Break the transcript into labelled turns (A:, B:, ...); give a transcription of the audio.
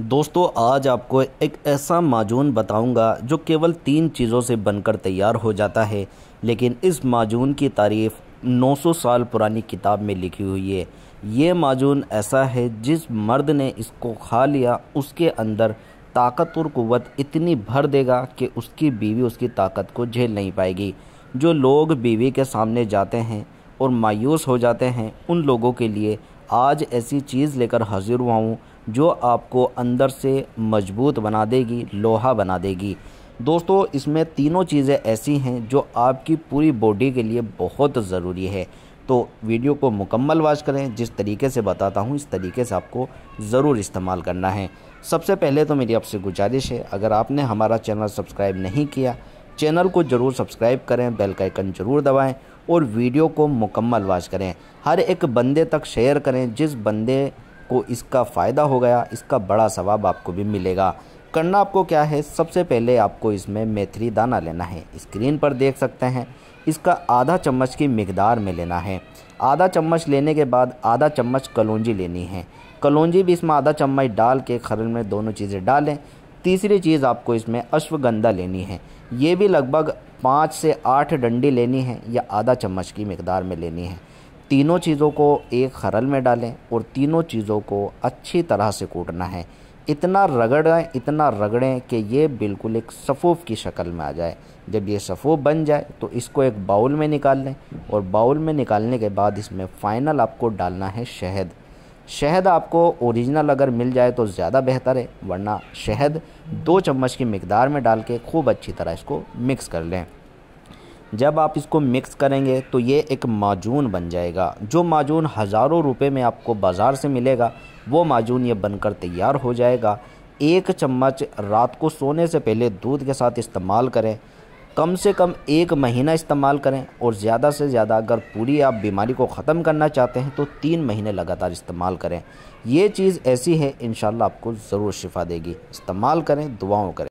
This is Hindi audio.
A: दोस्तों आज आपको एक ऐसा माजून बताऊंगा जो केवल तीन चीज़ों से बनकर तैयार हो जाता है लेकिन इस माजून की तारीफ़ 900 साल पुरानी किताब में लिखी हुई है ये माजून ऐसा है जिस मर्द ने इसको खा लिया उसके अंदर ताकत और क़वत इतनी भर देगा कि उसकी बीवी उसकी ताकत को झेल नहीं पाएगी जो लोग बीवी के सामने जाते हैं और मायूस हो जाते हैं उन लोगों के लिए आज ऐसी चीज़ लेकर हाजिर हुआ हूँ जो आपको अंदर से मजबूत बना देगी लोहा बना देगी दोस्तों इसमें तीनों चीज़ें ऐसी हैं जो आपकी पूरी बॉडी के लिए बहुत ज़रूरी है तो वीडियो को मुकम्मल वाच करें जिस तरीके से बताता हूँ इस तरीके से आपको ज़रूर इस्तेमाल करना है सबसे पहले तो मेरी आपसे गुजारिश है अगर आपने हमारा चैनल सब्सक्राइब नहीं किया चैनल को ज़रूर सब्सक्राइब करें बेल का आइकन ज़रूर दबाएं और वीडियो को मुकम्मल वाच करें हर एक बंदे तक शेयर करें जिस बंदे को इसका फ़ायदा हो गया इसका बड़ा सवाब आपको भी मिलेगा करना आपको क्या है सबसे पहले आपको इसमें मेथरी दाना लेना है स्क्रीन पर देख सकते हैं इसका आधा चम्मच की मकदार में लेना है आधा चम्मच लेने के बाद आधा चम्मच कलौजी लेनी है कलौजी भी इसमें आधा चम्मच डाल के खरल में दोनों चीज़ें डालें तीसरी चीज़ आपको इसमें अश्वगंधा लेनी है ये भी लगभग पाँच से आठ डंडी लेनी है या आधा चम्मच की मकदार में लेनी है तीनों चीज़ों को एक हरल में डालें और तीनों चीज़ों को अच्छी तरह से कूटना है इतना रगड़ें इतना रगड़ें कि ये बिल्कुल एक सफ़ूफ़ की शक्ल में आ जाए जब ये सफ़ूफ़ बन जाए तो इसको एक बाउल में निकाल लें और बाउल में निकालने के बाद इसमें फ़ाइनल आपको डालना है शहद शहद आपको ओरिजिनल अगर मिल जाए तो ज़्यादा बेहतर है वरना शहद दो चम्मच की मकदार में डाल के खूब अच्छी तरह इसको मिक्स कर लें जब आप इसको मिक्स करेंगे तो ये एक माजून बन जाएगा जो माजून हज़ारों रुपए में आपको बाज़ार से मिलेगा वो माजून ये बनकर तैयार हो जाएगा एक चम्मच रात को सोने से पहले दूध के साथ इस्तेमाल करें कम से कम एक महीना इस्तेमाल करें और ज़्यादा से ज़्यादा अगर पूरी आप बीमारी को ख़त्म करना चाहते हैं तो तीन महीने लगातार इस्तेमाल करें ये चीज़ ऐसी है इन आपको ज़रूर शिफा देगी इस्तेमाल करें दुआओं करें